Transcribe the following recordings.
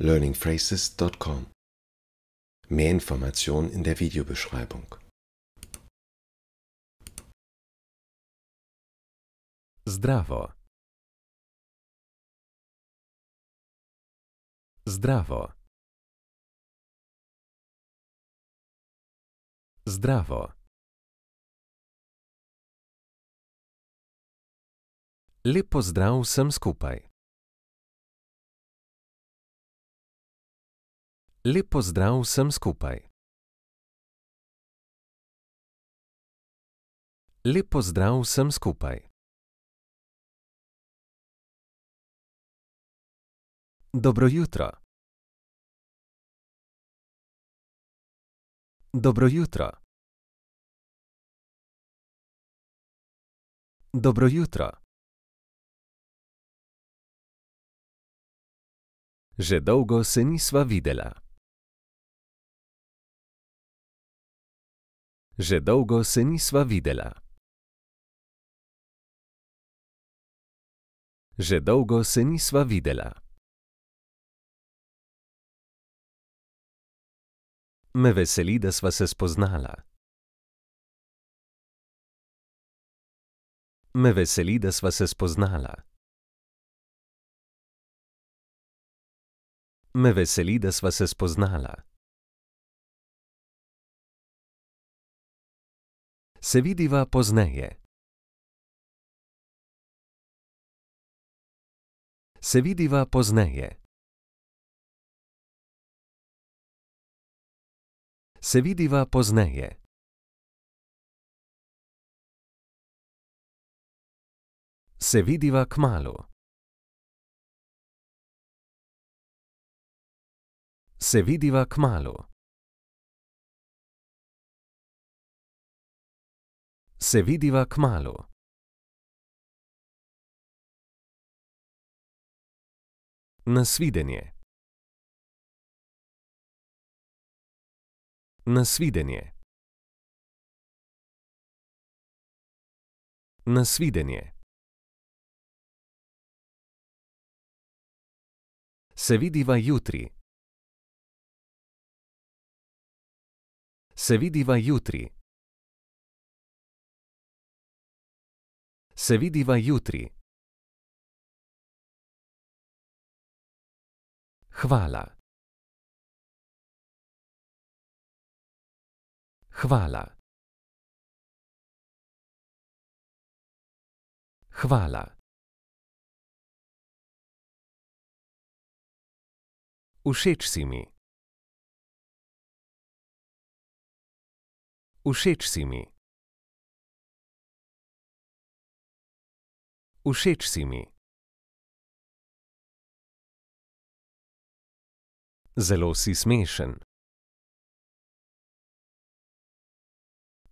learningphrases.com. Mehr Informationen in der Videobeschreibung. Zdravo. Zdravo. Zdravo. Lep pozdrav vsem skupaj. Lep pozdrav vsem skupaj. Lep pozdrav vsem skupaj. Dobro jutro. Dobro jutro. Dobro jutro. Že dolgo se nisva videla. Že dolgo se nisva videla. Že dolgo se nisva videla. Me veseli, da sva se spoznala. Me veseli, da sva se spoznala. Me veseli, da sva se spoznala. se vidiva pozneje. Se vidiva pozneje. Se vidiva pozneje. Se vidiva k malu. Se vidiva k malu. Se vidiva k malu. Nasvidenje. Nasvidenje. Nasvidenje. Se vidiva jutri. Se vidiva jutri. Se vidiva jutri. Hvala. Hvala. Hvala. Všeč si mi. Všeč si mi. Všeč si mi. Zelo si smešen.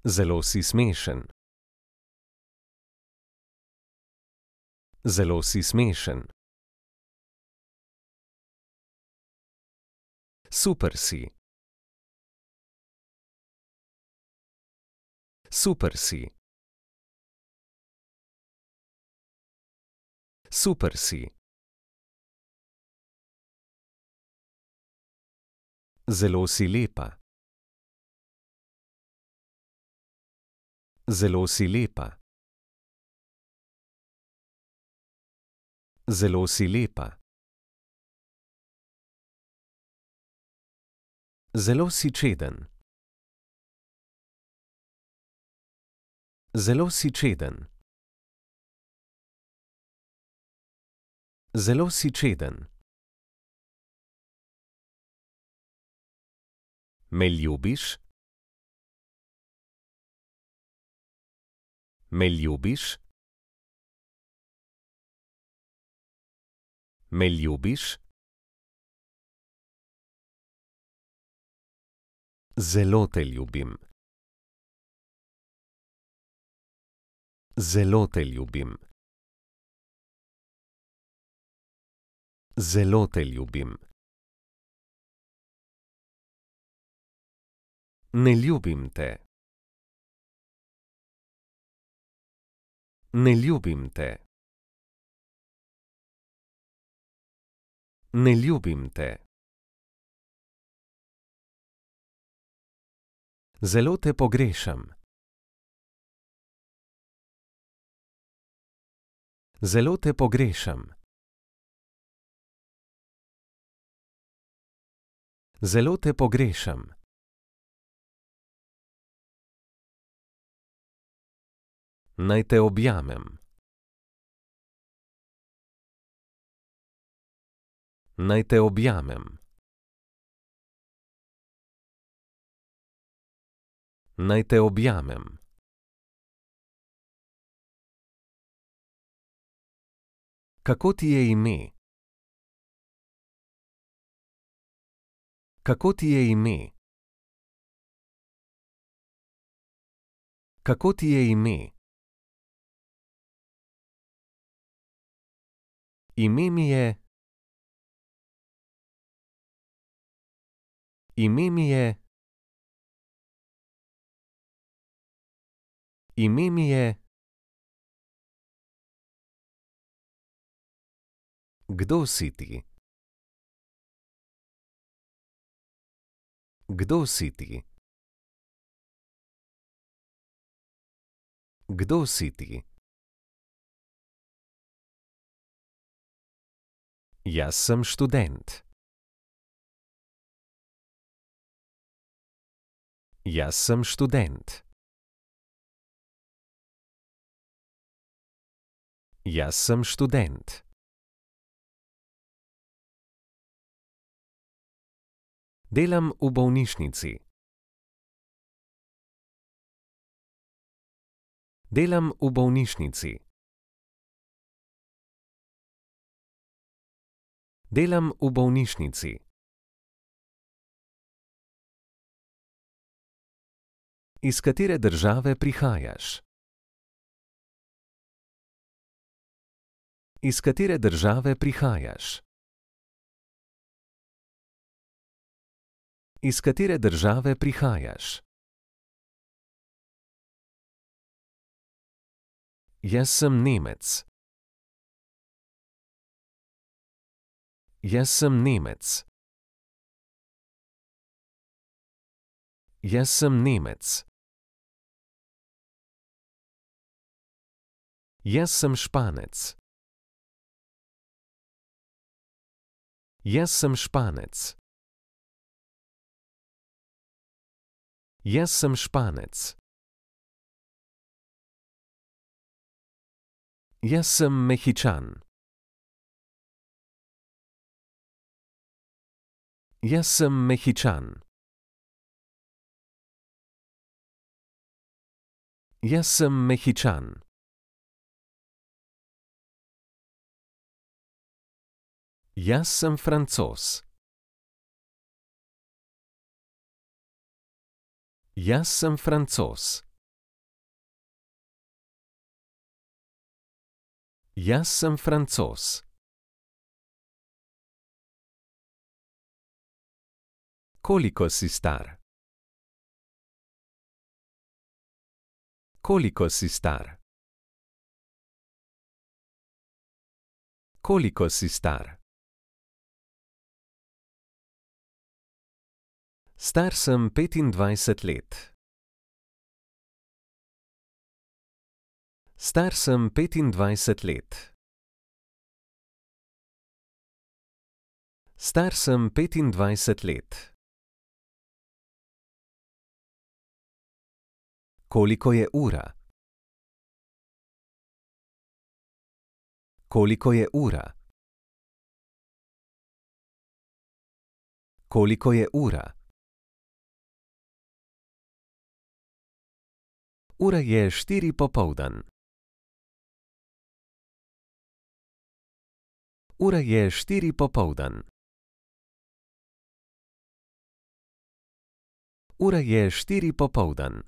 Zelo si smešen. Zelo si smešen. Super si. Super si. Super si. Zelo si lepa. Zelo si lepa. Zelo si lepa. Zelo si čeden. Zelo si čeden. Zelo si čeden. Me ljubiš? Me ljubiš? Me ljubiš? Zelo te ljubim. Zelo te ljubim. Zelo te ljubim. Ne ljubim te. Ne ljubim te. Ne ljubim te. Zelo te pogrešam. Zelo te pogrešam. zelo te pogrešam. Naj te objamem. Naj te objamem. Naj te objamem. Kako ti je ime? Kako ti je ime? Kako ti je ime? Ime mi je. Ime mi je. Ime mi je. Kdo si ti? Kdo si ti? Kdo si ti? Jaz sem študent. Jaz sem študent. Jaz sem študent. Delam v bolnišnici. Delam v bolnišnici. Delam v bolnišnici. Iz katere države prihajaš? Iz katere države prihajaš? iz katere države prihajaš? Jaz sem Nemec. Jaz sem Nemec. Jaz sem Nemec. Jaz sem Španec. Jaz sem Španec. Jestem Szpanec. Jestem Mexican. Jestem Mexican. Jestem Mexican. Jestem Francuz. Jaz sem francos. Jaz sem francos. Koliko si star? Koliko si star? Koliko si star? Star sem 25 let. Star sem 25 let. Star sem 25 let. Koliko je ura? Koliko je ura? Koliko je ura? Ura je štiri popoldan. Ura je štiri popoldan. Ura je štiri popoldan.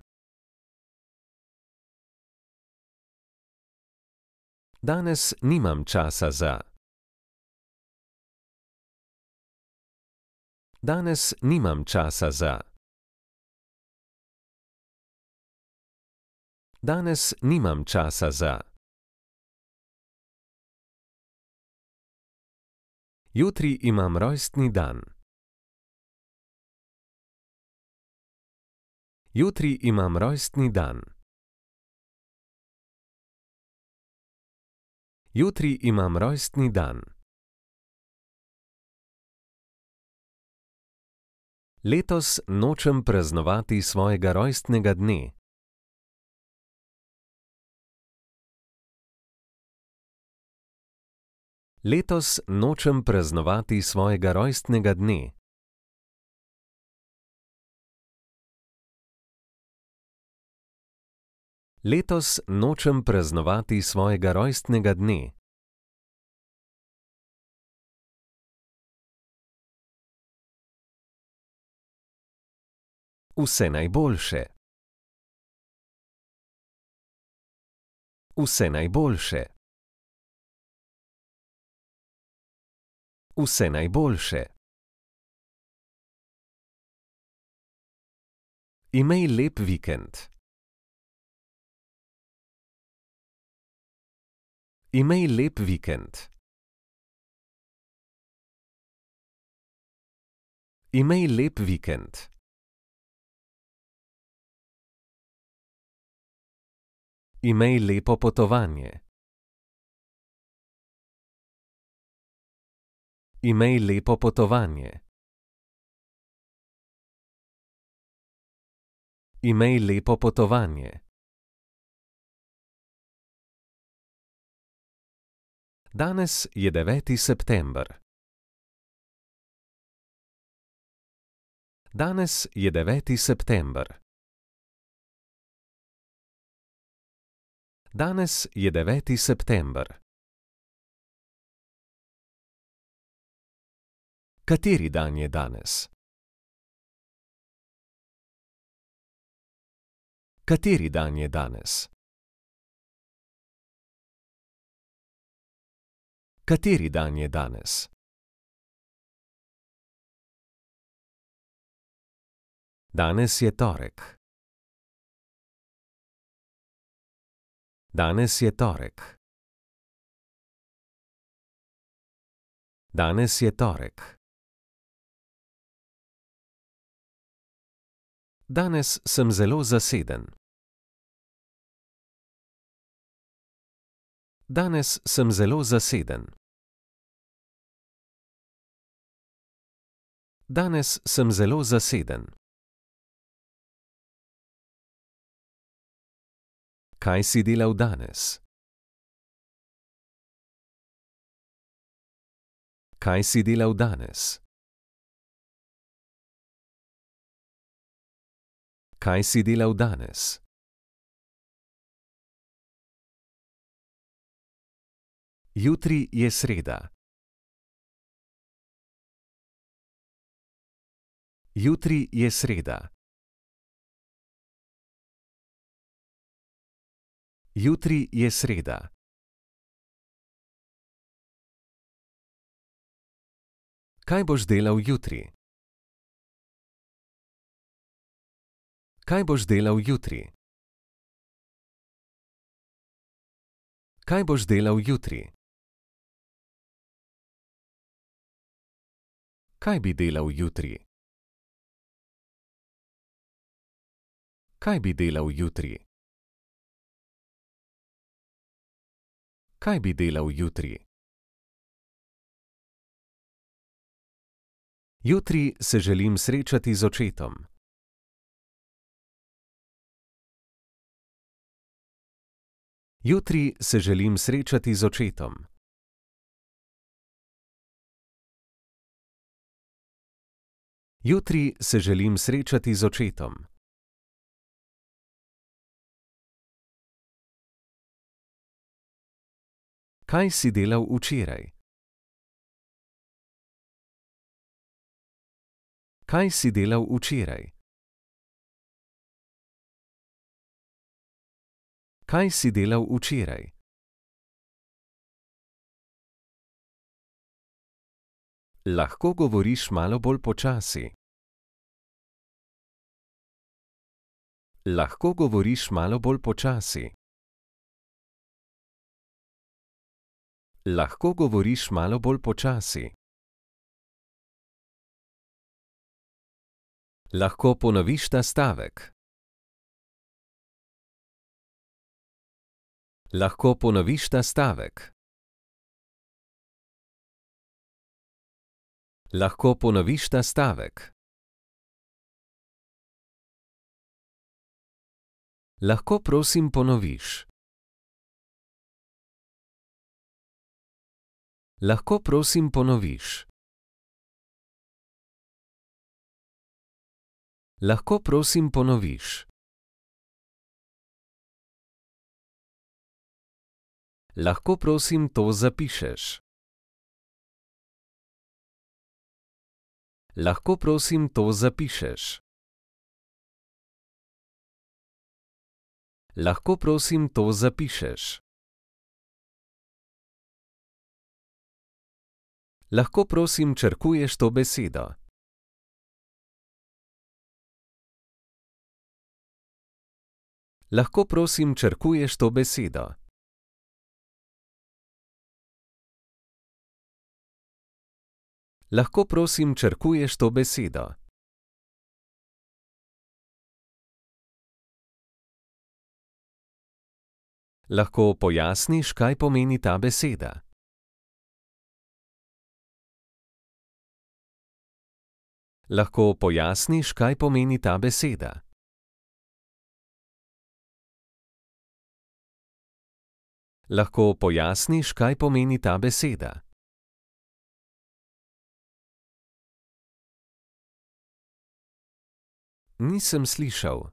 Danes nimam časa za. Danes nimam časa za. Danes nimam časa za. Jutri imam rojstni dan. Jutri imam rojstni dan. Jutri imam rojstni dan. Letos nočem praznovati svojega rojstnega dne. Letos nočem praznovati svojega rojstnega dne. Letos nočem praznovati svojega rojstnega dne. Vse najboljše. Vse najboljše. vse najboljše. Imej lep vikend. Imej lep vikend. Imej lep vikend. Imej lepo potovanje. Imej lepo potovanje. Imej lepo potovanje. Danes je 9. september. Danes je 9. september. Danes je 9. september. kateri dan je danes? Kateri dan je danes? Kateri dan je danes? Danes je torek. Danes je torek. Danes je torek. Danes sem zelo zaseden. Danes sem zelo zaseden. Danes sem zelo zaseden. Kaj si delal danes? Kaj si delal danes? kaj si delal danes? Jutri je sreda. Jutri je sreda. Jutri je sreda. Kaj boš delal jutri? Kaj boš delal jutri? Kaj boš delal jutri? Kaj bi delal jutri? Kaj bi delal jutri? Kaj bi delal jutri? Jutri se želim srečati z očetom. Jutri se želim srečati z očetom. Jutri se želim srečati z očetom. Kaj si delal včeraj? Kaj si delal včeraj? Kaj si delal včeraj? Lahko govoriš malo bolj počasi. Lahko govoriš malo bolj počasi. Lahko govoriš malo bolj počasi. Lahko ponoviš ta stavek. Lahko ponoviš ta stavek. Lahko ponoviš ta stavek. Lahko prosim ponoviš. Lahko prosim ponoviš. Lahko prosim ponoviš. lahko prosim to zapišeš? Lahko prosim to zapišeš? Lahko prosim to zapišeš? Lahko prosim črkuješ to besedo? Lahko prosim črkuješ to besedo? lahko prosim črkuješ to besedo. Lahko pojasniš, kaj pomeni ta beseda? Lahko pojasniš, kaj pomeni ta beseda? Lahko pojasniš, kaj pomeni ta beseda? Nisem slišal.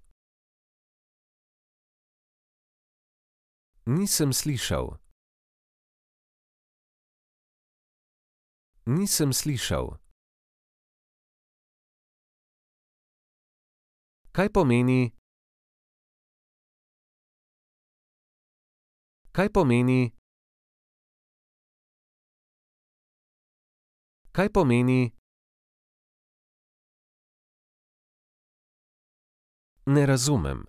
Nisem slišal. Nisem slišal. Kaj pomeni? Kaj pomeni? Kaj pomeni? Ne razumem.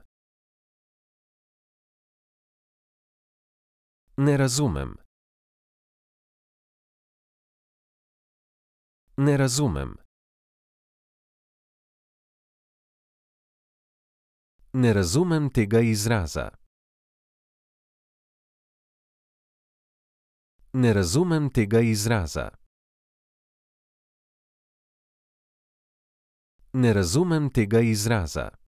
Ne razumem. Ne razumem. Ne razumem tega izraza. Ne razumem tega izraza. Ne razumem tega izraza.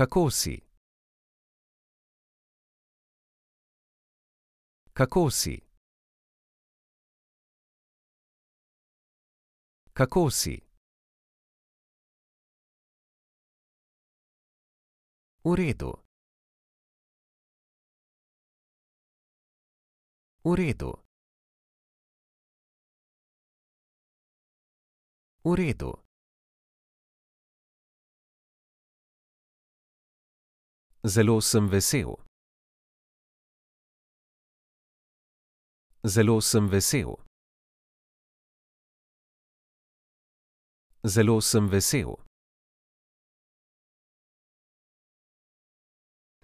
Kako si? Kako si? Kako si? V redu. V redu. V redu. Zelo sem vesel. Zelo sem vesel. Zelo sem vesel.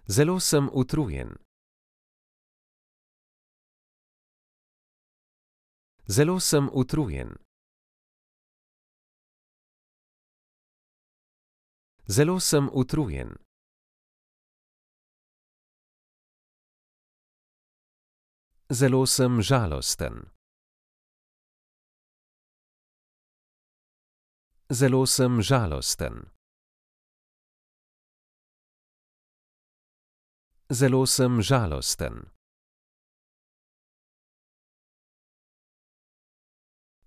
Zelo sem utrujen. Zelo sem utrujen. Zelo sem utrujen. zelo sem žalosten. Zelo sem žalosten. Zelo sem žalosten.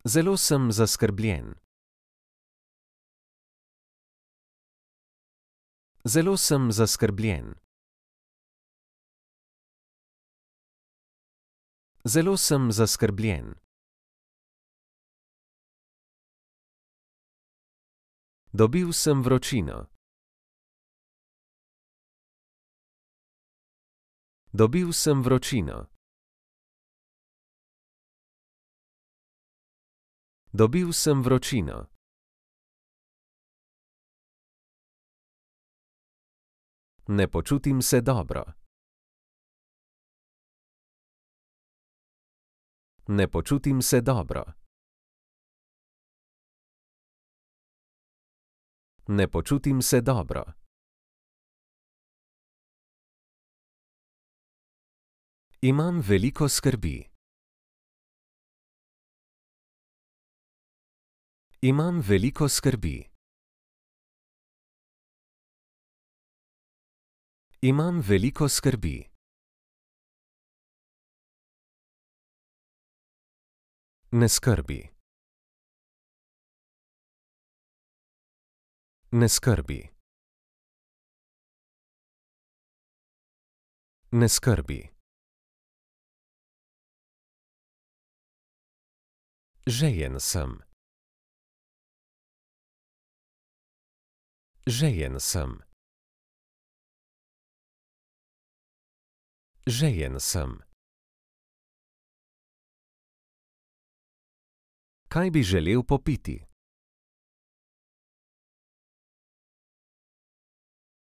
Zelo sem zaskrbljen. Zelo sem zaskrbljen. Zelo sem zaskrbljen. Dobil sem vročino. Dobil sem vročino. Dobil sem vročino. Ne počutim se dobro. ne počutim se dobro. Ne počutim se dobro. Imam veliko skrbi. Imam veliko skrbi. Imam veliko skrbi. ne skrbi. Ne skrbi. Ne skrbi. Žejen sem. Žejen sem. Žejen sem. Kaj bi želel popiti?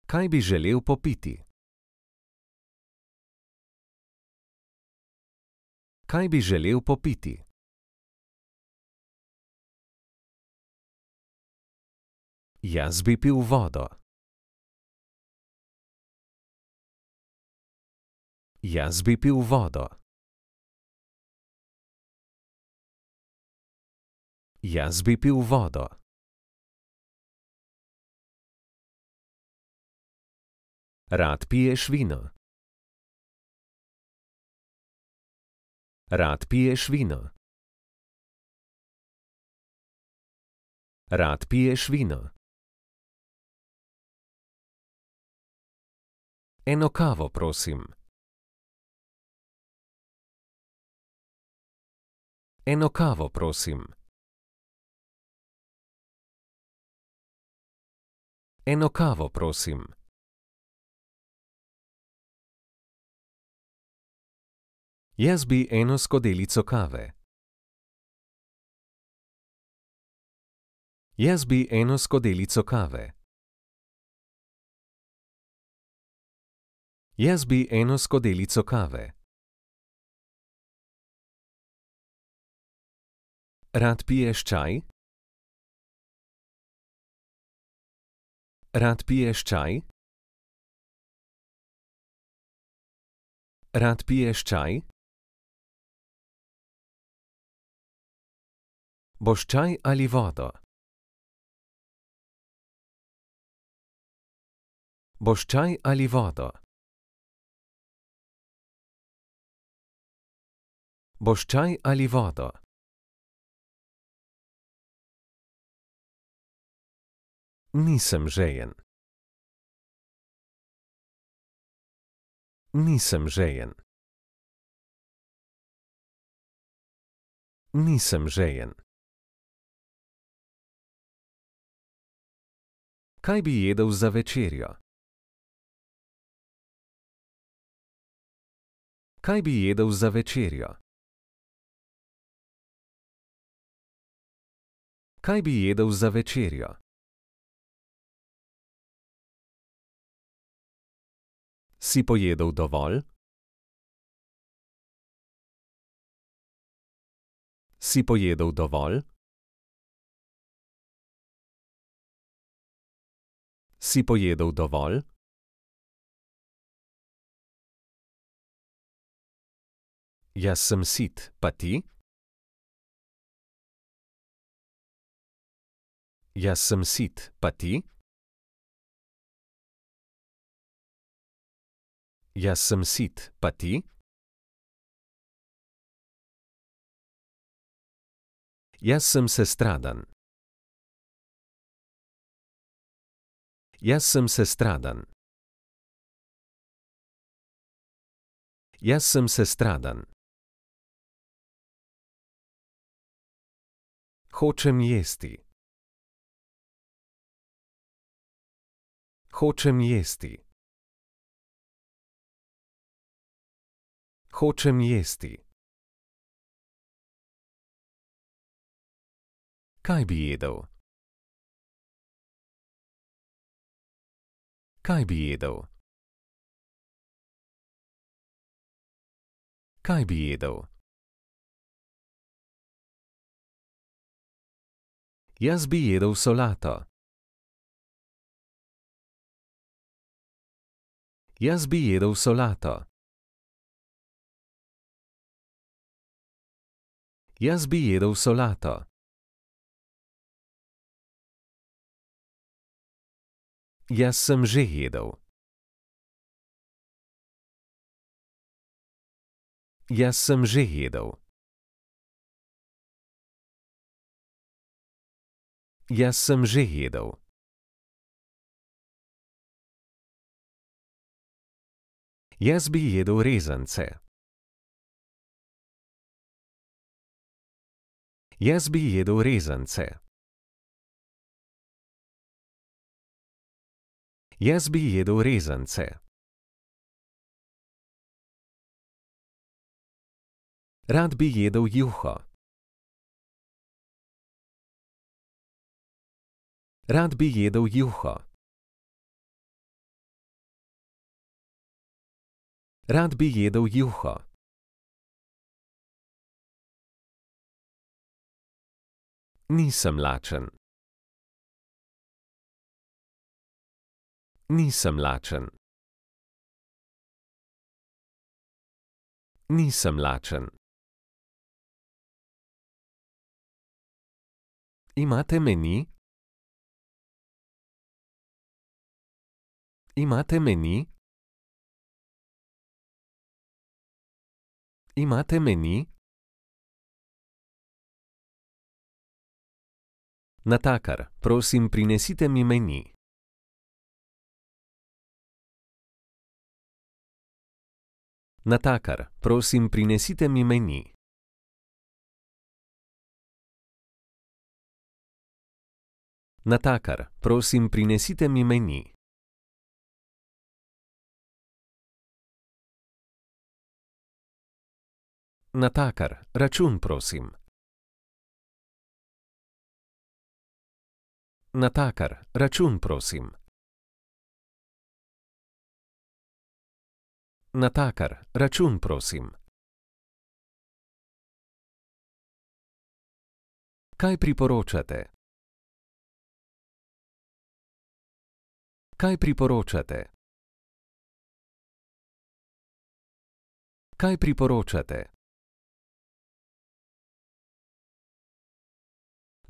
Kaj bi želel popiti? Kaj bi želel popiti? Jaz bi pil vodo. Jaz bi pil vodo. Jaz bi pil vodo. Rad piješ vino. Rad piješ vino. Rad piješ vino. Eno kavo, prosim. Eno kavo, prosim. Eno kavo, prosim. Jaz bi eno skodelico kave. Jaz bi eno skodelico kave. Jaz bi eno skodelico kave. Rad piješ čaj? Rad pijesz czaj? Rad pijesz czaj? Boš čaj ali vodo? Boš čaj ali vodo? Boš čaj ali vodo? Nisem žejen. Nisem žejen. Nisem žejen. Kaj bi jedel za večerjo? Kaj bi jedel za večerjo? Kaj bi jedel za večerjo? Si pojedel dovolj? Si pojedel dovolj? Si pojedel dovolj? Jaz sem sit, pa ti? Jaz sem sit, pa ti? Jaz sem sit, pa ti? Jaz sem se stradan. Jaz sem se stradan. Jaz sem se stradan. Hočem jesti. Hočem jesti. Hočem jesti. Kaj bi jedel? Kaj bi jedel? Kaj bi jedel? Jaz bi jedel solato. Jaz bi jedel solato. jaz bi jedel solato. Jaz sem že jedel. Jaz sem že jedel. Jaz sem že jedel. Jaz bi jedel rezance. jaz bi jedel rezance. Jaz bi jedel rezance. Rad bi jedel juho. Rad bi jedel juho. Rad bi jedel juho. Nisem lačen. Nisem lačen. Nisem lačen. Imate meni? Imate meni? Imate meni? Imate meni? Natakar, prosim, prinesite mi meni. Natakar, prosim, prinesite mi meni. Natakar, prosim, prinesite mi meni. Natakar, račun prosim. Natakar, račun prosim. Natakar, račun prosim. Kaj priporočate? Kaj priporočate? Kaj priporočate?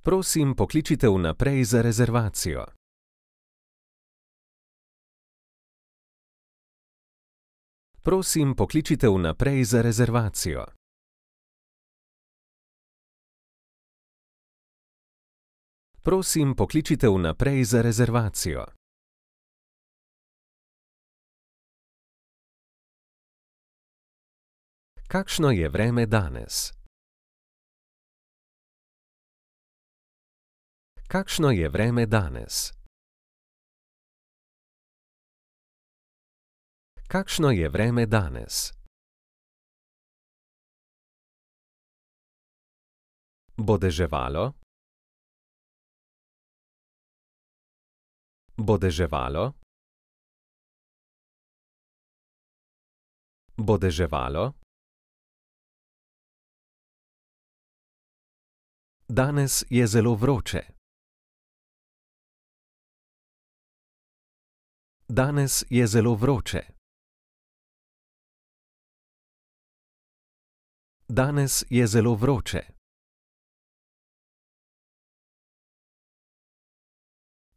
prosim pokličite vnaprej za rezervacijo. Prosim pokličite vnaprej za rezervacijo. Prosim pokličite vnaprej za rezervacijo. Kakšno je vreme danes? Kakšno je vreme danes? Kakšno je vreme danes? Bo deževalo? Bo deževalo? Bo deževalo? Danes je zelo vroče. danes je zelo vroče. Danes je zelo vroče.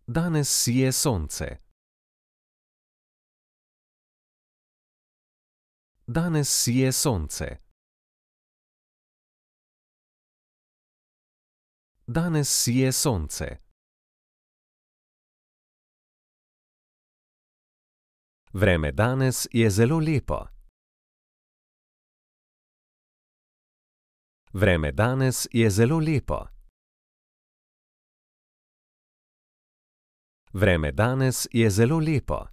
Danes sije sonce. Danes sije sonce. Danes sije sonce. Danes sije sonce. Vreme danes je zelo lepo. Vreme danes je zelo lepo. Vreme danes je zelo lepo.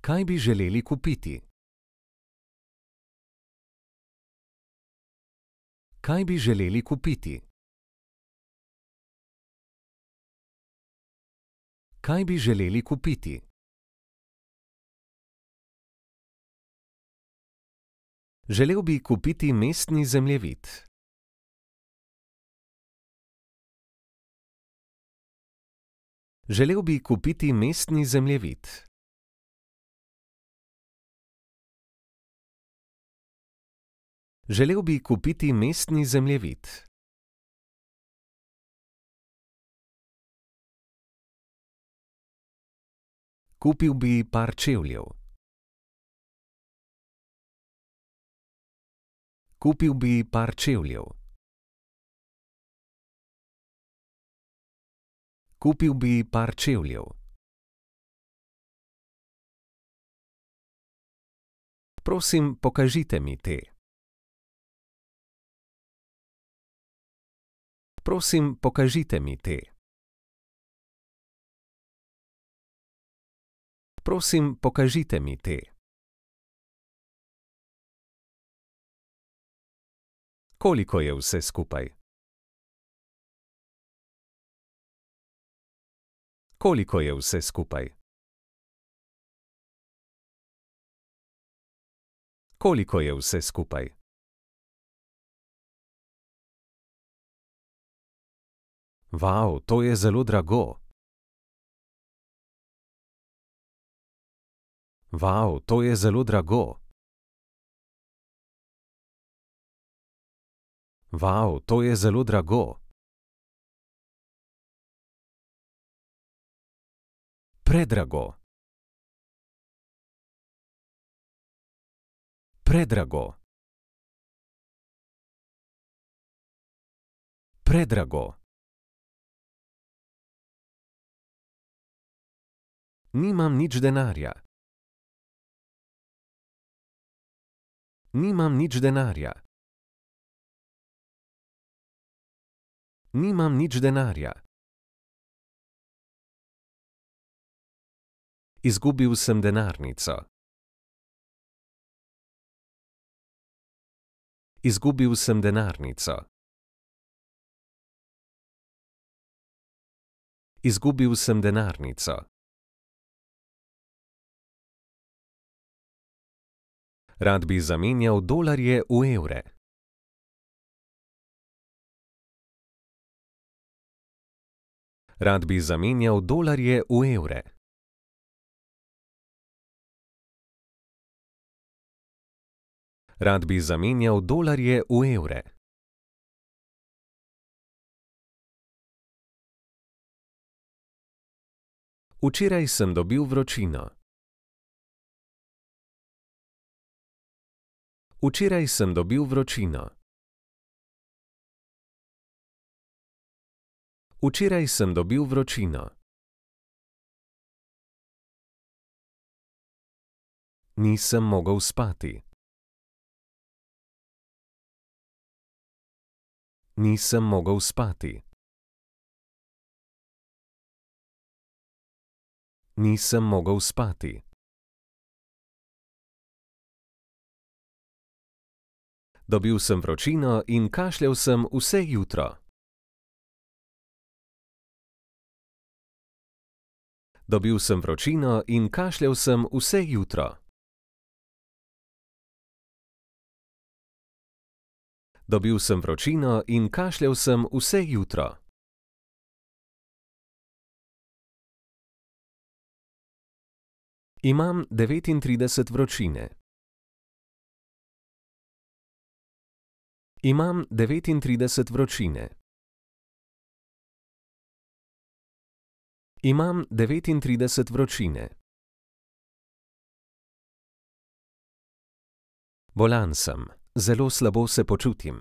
Kaj bi želeli kupiti? Kaj bi želeli kupiti? Kaj bi želeli kupiti? Želel bi kupiti mestni zemljevid. Želel bi kupiti mestni zemljevid. Želel bi kupiti mestni zemljevid. Kupil bi par čevljev. Kupil bi par čevljev. Kupil bi par čevljev. Prosim, pokažite mi te. Prosim, pokažite mi te. Prosim, pokažite mi te. Koliko je vse skupaj? Koliko je vse skupaj? Koliko je vse skupaj? Vau, wow, to je zelo drago. Vau, wow, to je zelo drago. Vau, wow, to je zelo drago. Predrago. Predrago. Predrago. Nimam nič denarja. Nimam nič denarja. Nimam nič denarja. Izgubil sem denarnico. Izgubil sem denarnico. Izgubil sem denarnico. rad bi zamenjal dolarje v evre. Rad bi zamenjal dolarje v evre. Rad bi zamenjal dolarje v evre. Včeraj sem dobil vročino. Včeraj sem dobil vročino. Včeraj sem dobil vročino. Nisem mogel spati. Nisem mogel spati. Nisem mogel spati. Dobil sem vročino in kašljal sem vse jutro. Dobil sem vročino in kašljal sem vse jutro. Dobil sem vročino in kašljal sem vse jutro. Imam 39 vročine. Imam 39 vročine. Imam 39 vročine. Bolan sem, zelo slabo se počutim.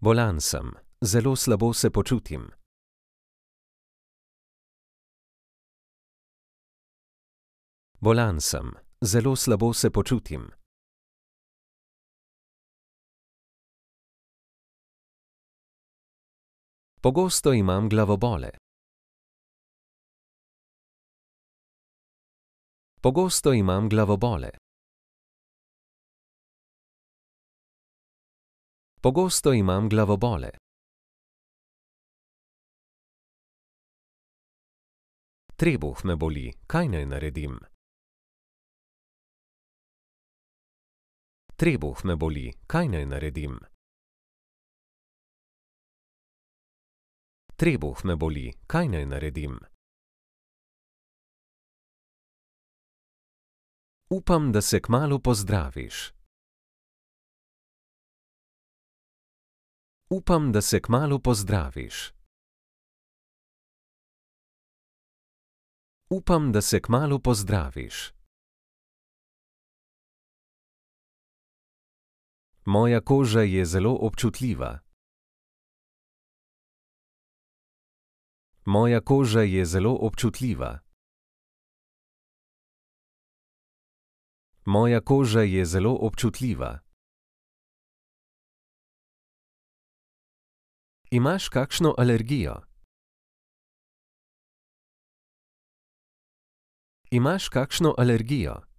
Bolan sem, zelo slabo se počutim. Bolan sem, zelo slabo se počutim. Pogosto imam glavobole. Pogosto imam glavobole. Pogosto imam glavobole. Trebuh me boli, kaj naj naredim? trebuh me boli, kaj naj naredim? Trebuh me boli, kaj naj naredim? Upam, da se kmalo pozdraviš. Upam, da se kmalo pozdraviš. Upam, da se kmalo pozdraviš. Moja koža je zelo občutljiva. Moja koža je zelo občutljiva. Moja koža je zelo občutljiva. Imaš kakšno alergijo? Imaš kakšno alergijo?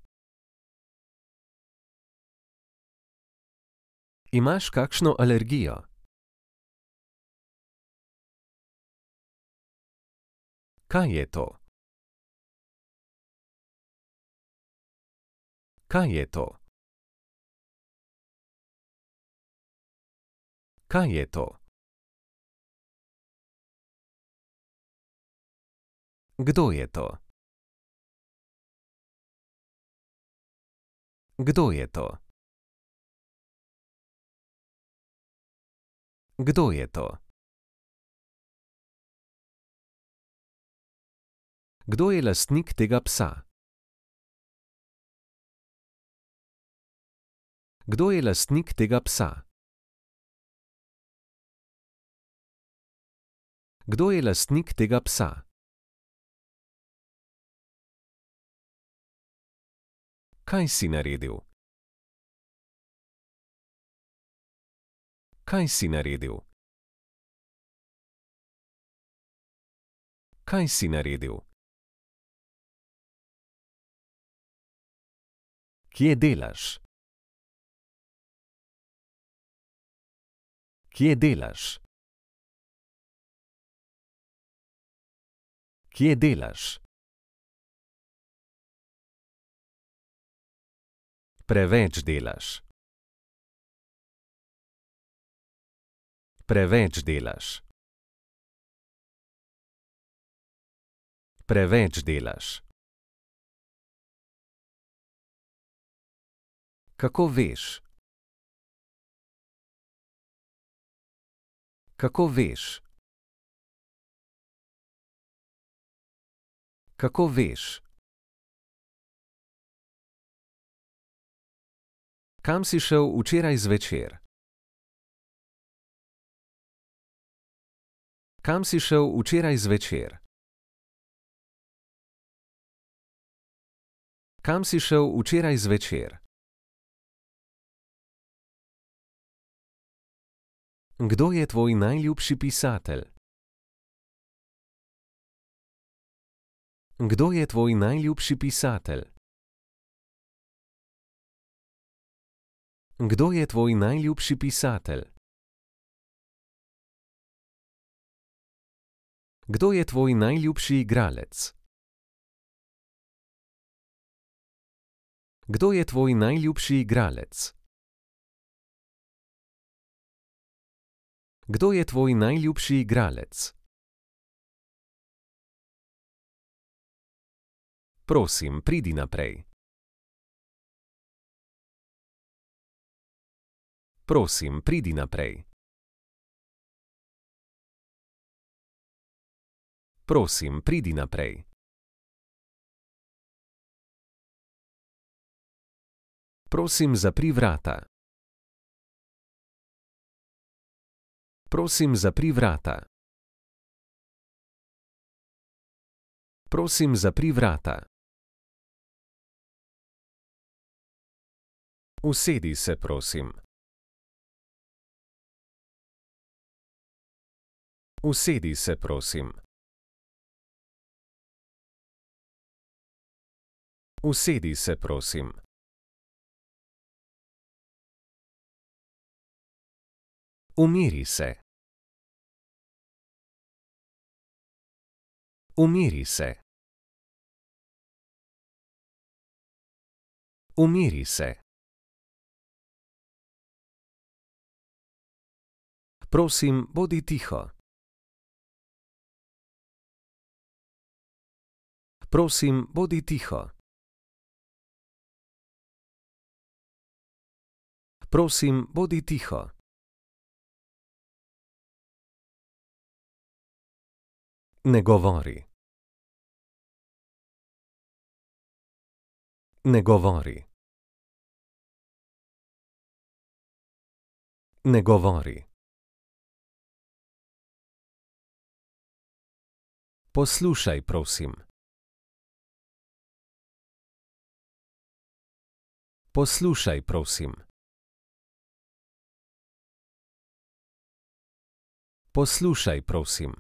Imaš kakšno alergijo? Kaj je to? Kaj je to? Kaj je to? Kdo je to? Kdo je to? Kdo je to? Kdo je lastnik tega psa? Kdo je lastnik tega psa? Kdo je lastnik tega psa? Kaj si naredil? Kaj si naredil? Kaj si naredil? Kje delaš? Kje delaš? Kje delaš? Preveč delaš. Preveč delaš. Preveč delaš. Kako veš? Kako veš? Kako veš? Kam si šel včeraj zvečer? Kam si šel včeraj zvečer? Kam si šel včeraj zvečer? Kdo je tvoj najljubši pisatelj? Kdo je tvoj najljubši pisatelj? Kdo je tvoj najljubši pisatelj? Kdo je tvoj najljubši igralec? Kdo je tvoj najljubši igralec? Kdo je tvoj najljubši igralec? Prosim, pridi naprej. Prosim, pridi naprej. Prosim, pridi naprej. Prosim, zapri vrata. Prosim, zapri vrata. Prosim, zapri vrata. Usedi se, prosim. Usedi se, prosim. Usedi se, prosim. Umiri se. Umiri se. Umiri se. Prosim, bodi tiho. Prosim, bodi tiho. Prosim, bodi tiho. Ne govori. Ne govori. Ne govori. Poslušaj, prosim. Poslušaj, prosim. Poslušaj, prosim.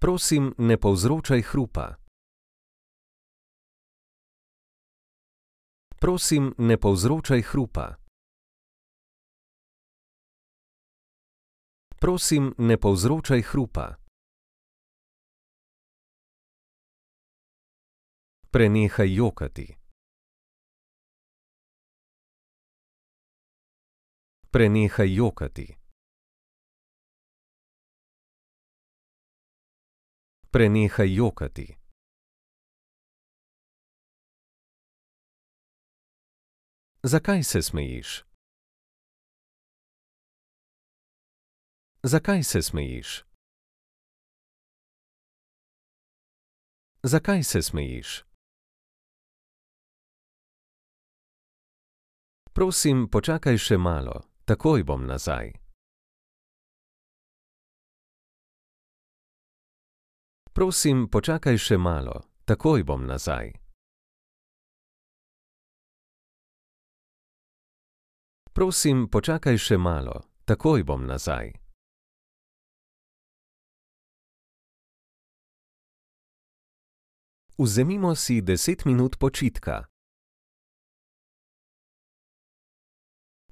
Prosim, ne povzročaj hrupa. Prosim, ne povzročaj hrupa. Prosim, ne povzročaj hrupa. Prenehaj jokati. Prenehaj jokati. Prenehaj jokati. Zakaj se smejiš? Zakaj se smejiš? Zakaj se smejiš? Prosim, počakaj še malo. Takoj bom nazaj. Prosim, počakaj še malo. Takoj bom nazaj. Prosim, počakaj še malo. Takoj bom nazaj. Vzemimo si deset minut počitka.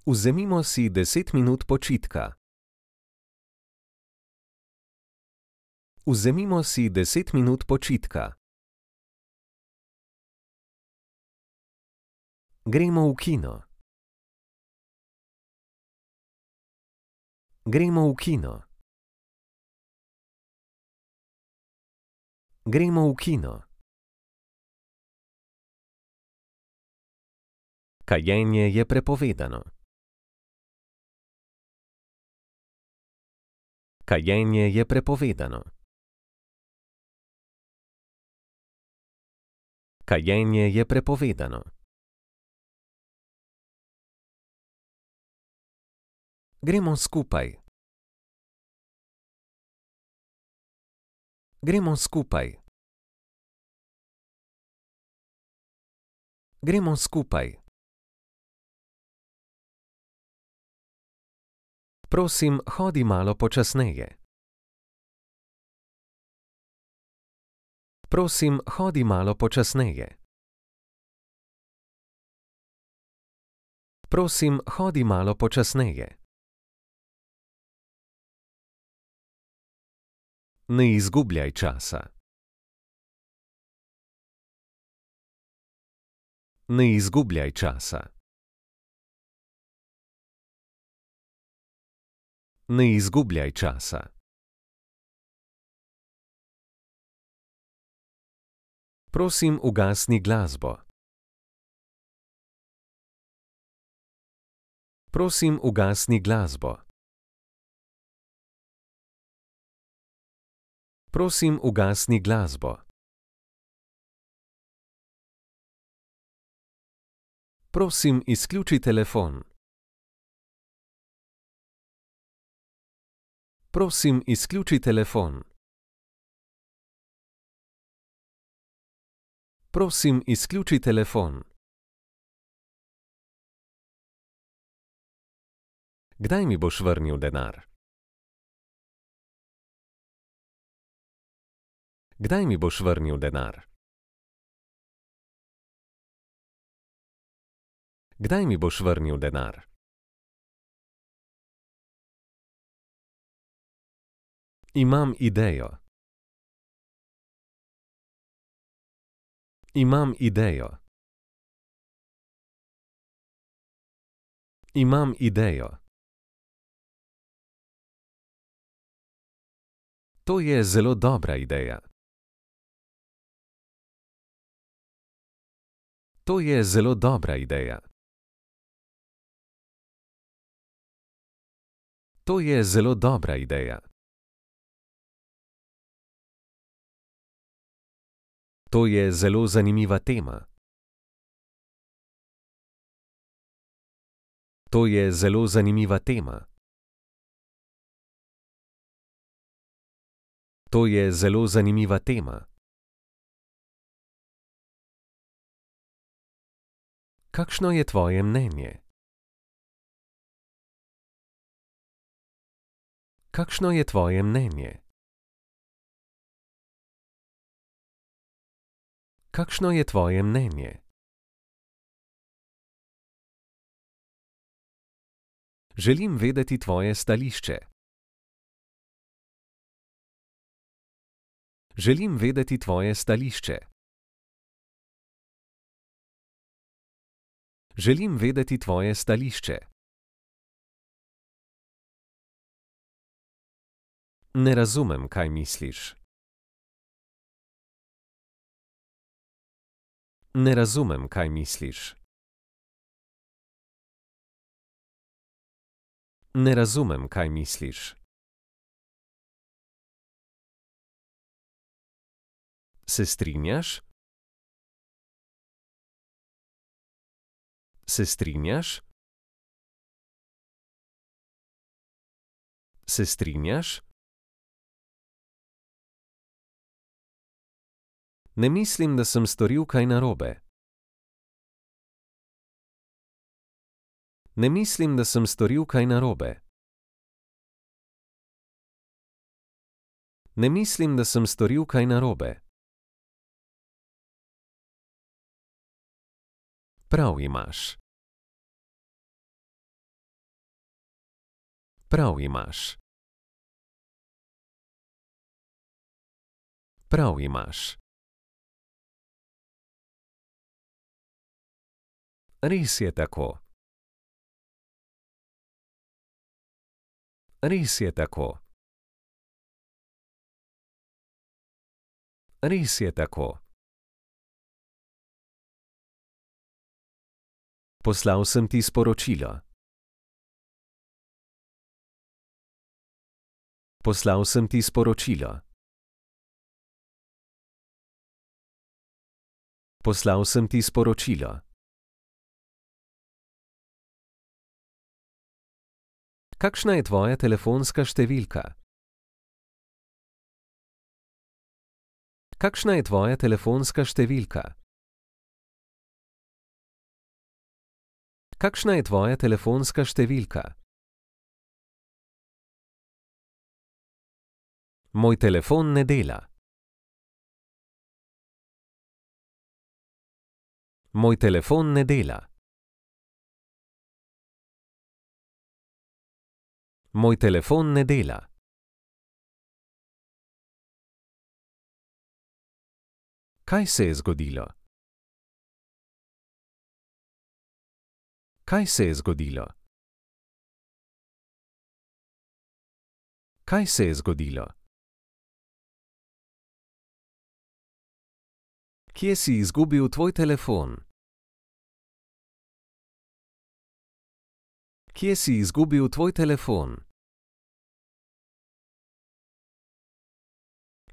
Vzemimo si deset minut počitka. Vzemimo si deset minut počitka. Gremo v kino. Gremo v kino. Gremo v kino. Kajenje je prepovedano. Kajenje je prepovedano. Kajenje je prepovedano. Gremo skupaj. Gremo skupaj. Gremo skupaj. Prosim, hodi malo počasneje. Prosim, hodi malo počasneje. Prosim, hodi malo počasneje. Ne izgubljaj časa. Ne izgubljaj časa. ne izgubljaj časa. Prosim, ugasni glasbo. Prosim, ugasni glasbo. Prosim, ugasni glasbo. Prosim, izključi telefon. Prosim, izključi telefon. Prosim, izključi telefon. Kdaj mi boš vrnil denar? Kdaj mi boš vrnil denar? Kdaj mi boš vrnil denar? Imam idejo. Imam idejo. Imam idejo. To je zelo dobra ideja. To je zelo dobra ideja. To je zelo dobra ideja. to je zelo zanimiva tema. To je zelo zanimiva tema. To je zelo zanimiva tema. Kakšno je tvoje mnenje? Kakšno je tvoje mnenje? kakšno je tvoje mnenje? Želim vedeti tvoje stališče. Želim vedeti tvoje stališče. Želim vedeti tvoje stališče. Ne razumem, kaj misliš. Ne razumem, kaj misliš. Ne razumem, kaj misliš. Se strinjaš? Se strinjaš? Se strinjaš? Ne mislim, da sem storil kaj narobe. Ne mislim, da sem storil kaj narobe. Ne mislim, da sem storil kaj narobe. Prav imaš. Prav imaš. Prav imaš. Res je tako. Res je tako. Res je tako. Poslal sem ti sporočilo. Poslal sem ti sporočilo. Poslal sem ti sporočilo. Kakšna je tvoja telefonska številka? Kakšna je tvoja telefonska številka? Kakšna je tvoja telefonska številka? Moj telefon ne dela. Moj telefon ne dela. Moj telefon ne dela. Kaj se je zgodilo? Kaj se je zgodilo? Kaj se je zgodilo? Kje si izgubil tvoj telefon? Kje si izgubil tvoj telefon?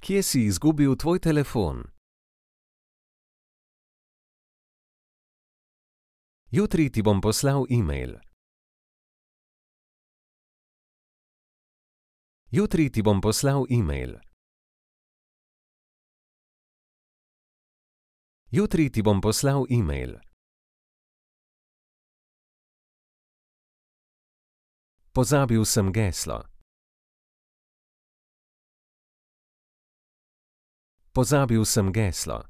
Kje si izgubil tvoj telefon? Jutri ti bom poslal e-mail. Jutri ti bom poslal e-mail. Jutri ti bom poslal e-mail. pozabil sem geslo. Pozabil sem geslo.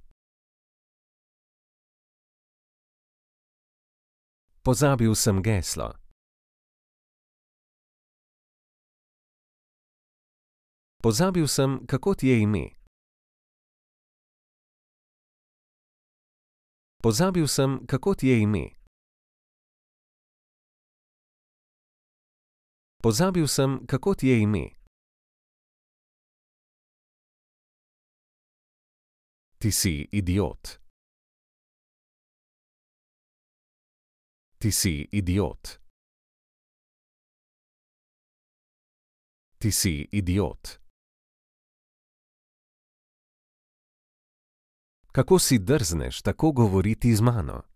Pozabil sem geslo. Pozabil sem, kako ti je ime. Pozabil sem, kako ti je ime. Pozabil sem, kako ti je ime. Ti si idiot. Ti si idiot. Ti si idiot. Kako si drzneš tako govoriti z mano?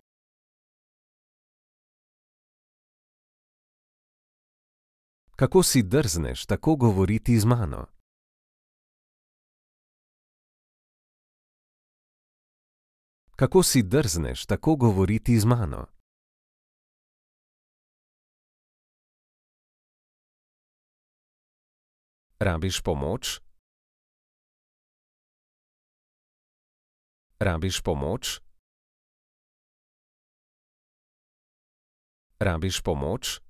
kako si drzneš tako govoriti z mano? Kako si drzneš tako govoriti z mano? Rabiš pomoč? Rabiš pomoč? Rabiš pomoč?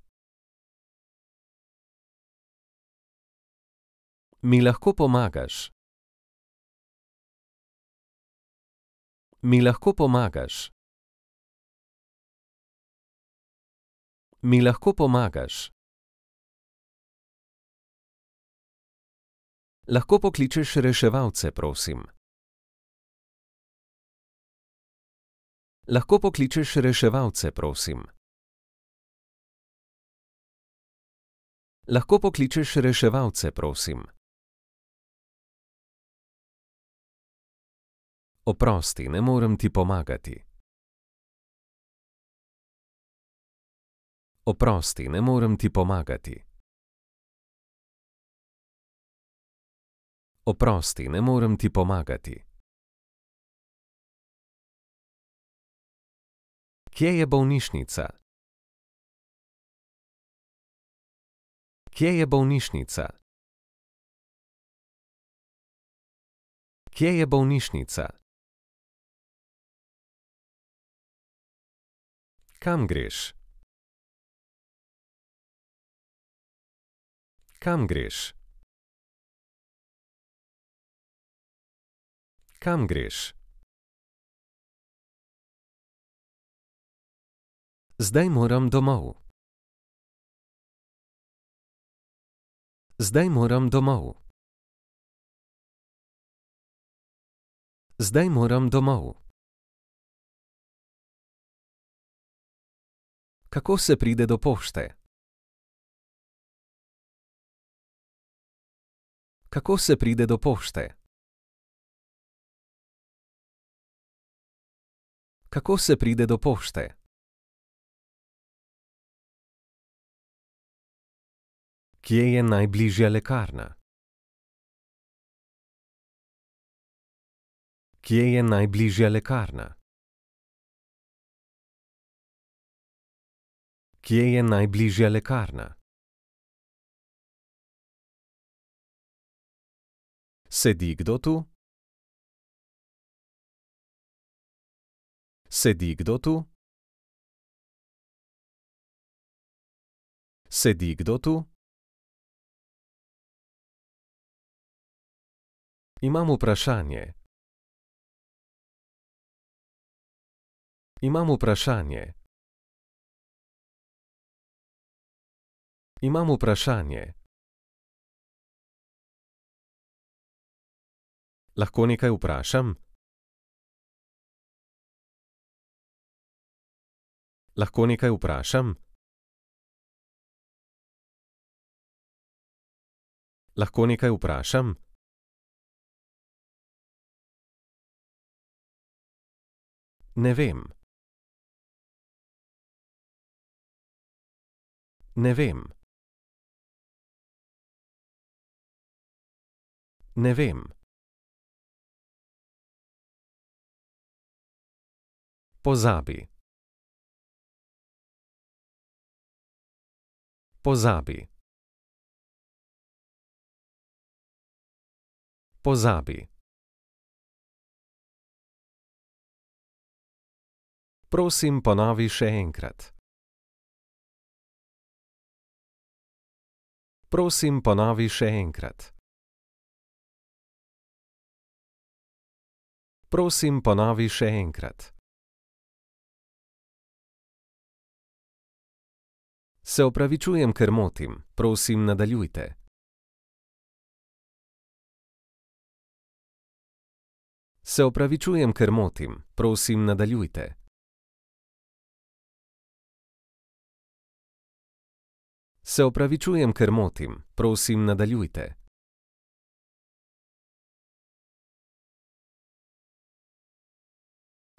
Mi lahko pomagaš? Mi lahko pomagaš? Mi lahko pomagaš? Lahko pokličeš reševalce, prosim. Lahko pokličeš reševalce, prosim. Lahko pokličeš reševalce, prosim. Oprosti, ne morem ti pomagati. Oprosti, ne morem ti pomagati. Oprosti, ne morem ti pomagati. Kje je bolnišnica? Kje je bolnišnica? Kje je bolnišnica? Kam greš? Kam greš? Kam greš? Zdaj moram domov. Zdaj moram domov. Zdaj moram domov. kako se pride do pošte. Kako se pride do pošte? Kako se pride do pošte? Kje je najbližja lekarna? Kje je najbližja lekarna? Kje je najbližja lekarna? Sedi kdo tu? Sedi kdo tu? Sedi kdo tu? Imam vprašanje. Imam vprašanje. Imam vprašanje. Lahko nekaj vprašam? Lahko nekaj vprašam? Lahko nekaj vprašam? Ne vem. Ne vem. ne vem. Pozabi. Pozabi. Pozabi. Prosim, ponovi še enkrat. Prosim, ponovi še enkrat. Prosim, ponovi še enkrat. Se opravičujem, ker motim. Prosim, nadaljujte. Se opravičujem, ker motim. Prosim, nadaljujte. Se opravičujem, ker motim. Prosim, nadaljujte.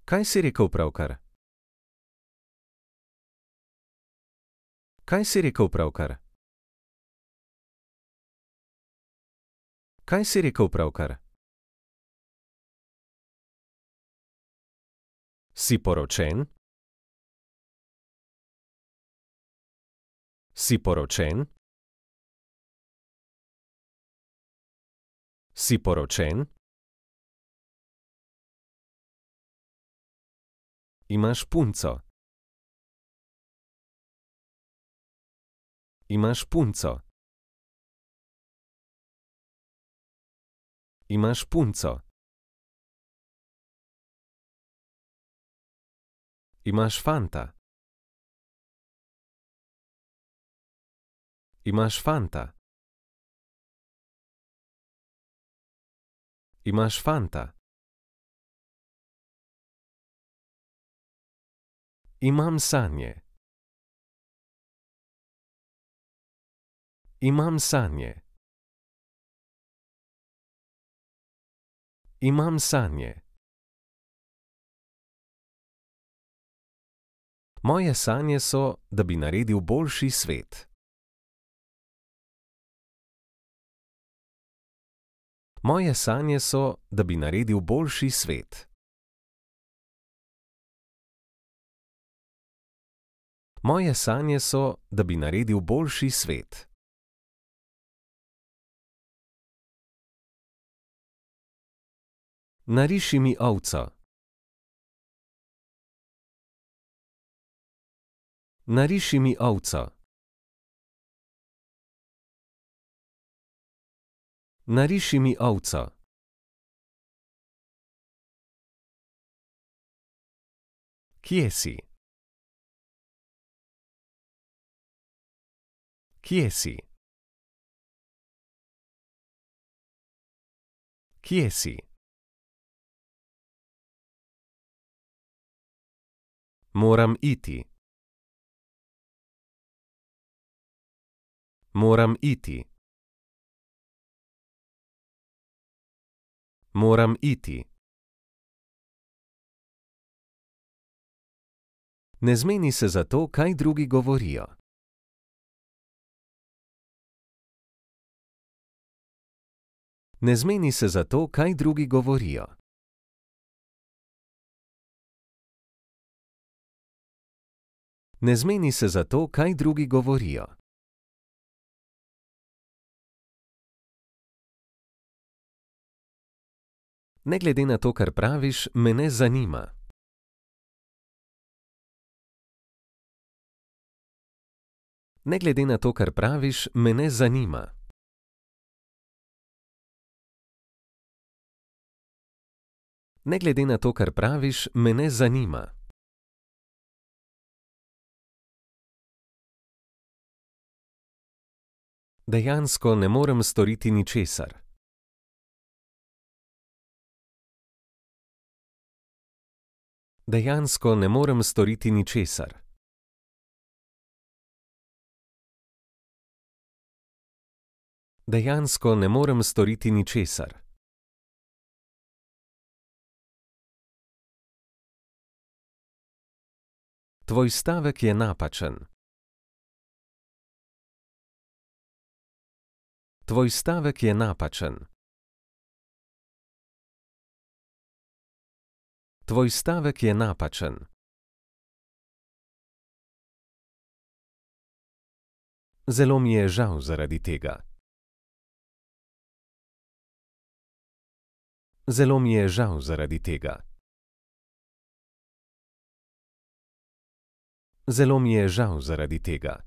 Kaj si rekel pravkar? Kaj si rekel pravkar? Kaj si rekel pravkar? Si poročen? Si poročen? Si poročen? I masz punco. I masz punco. I masz punco. I masz fanta. I masz fanta. I masz fanta. Imam sanje. Imam sanje. Imam sanje. Moje sanje so, da bi naredil boljši svet. Moje sanje so, da bi naredil boljši svet. Moje sanje so, da bi naredil boljši svet. Nariši mi ovco. Nariši mi ovco. Nariši mi ovco. Kje si? Kje si? Kje si? Moram iti. Moram iti. Moram iti. Ne zmeni se za to, kaj drugi govorijo. Ne zmeni se za to, kaj drugi govorijo. Ne zmeni se za to, kaj drugi govorijo. Ne glede na to, kar praviš, me ne zanima. Ne glede na to, kar praviš, me ne zanima. Ne glede na to, kar praviš, me ne zanima. Dejansko ne morem storiti ničesar. Dejansko ne morem storiti ničesar. Dejansko ne morem storiti ničesar. Tvoj stavek je napačen. Tvoj stavek je napačen. Tvoj stavek je napačen. Zelo mi je žal zaradi tega. Zelo mi je žal zaradi tega. Zelo mi je žal zaradi tega.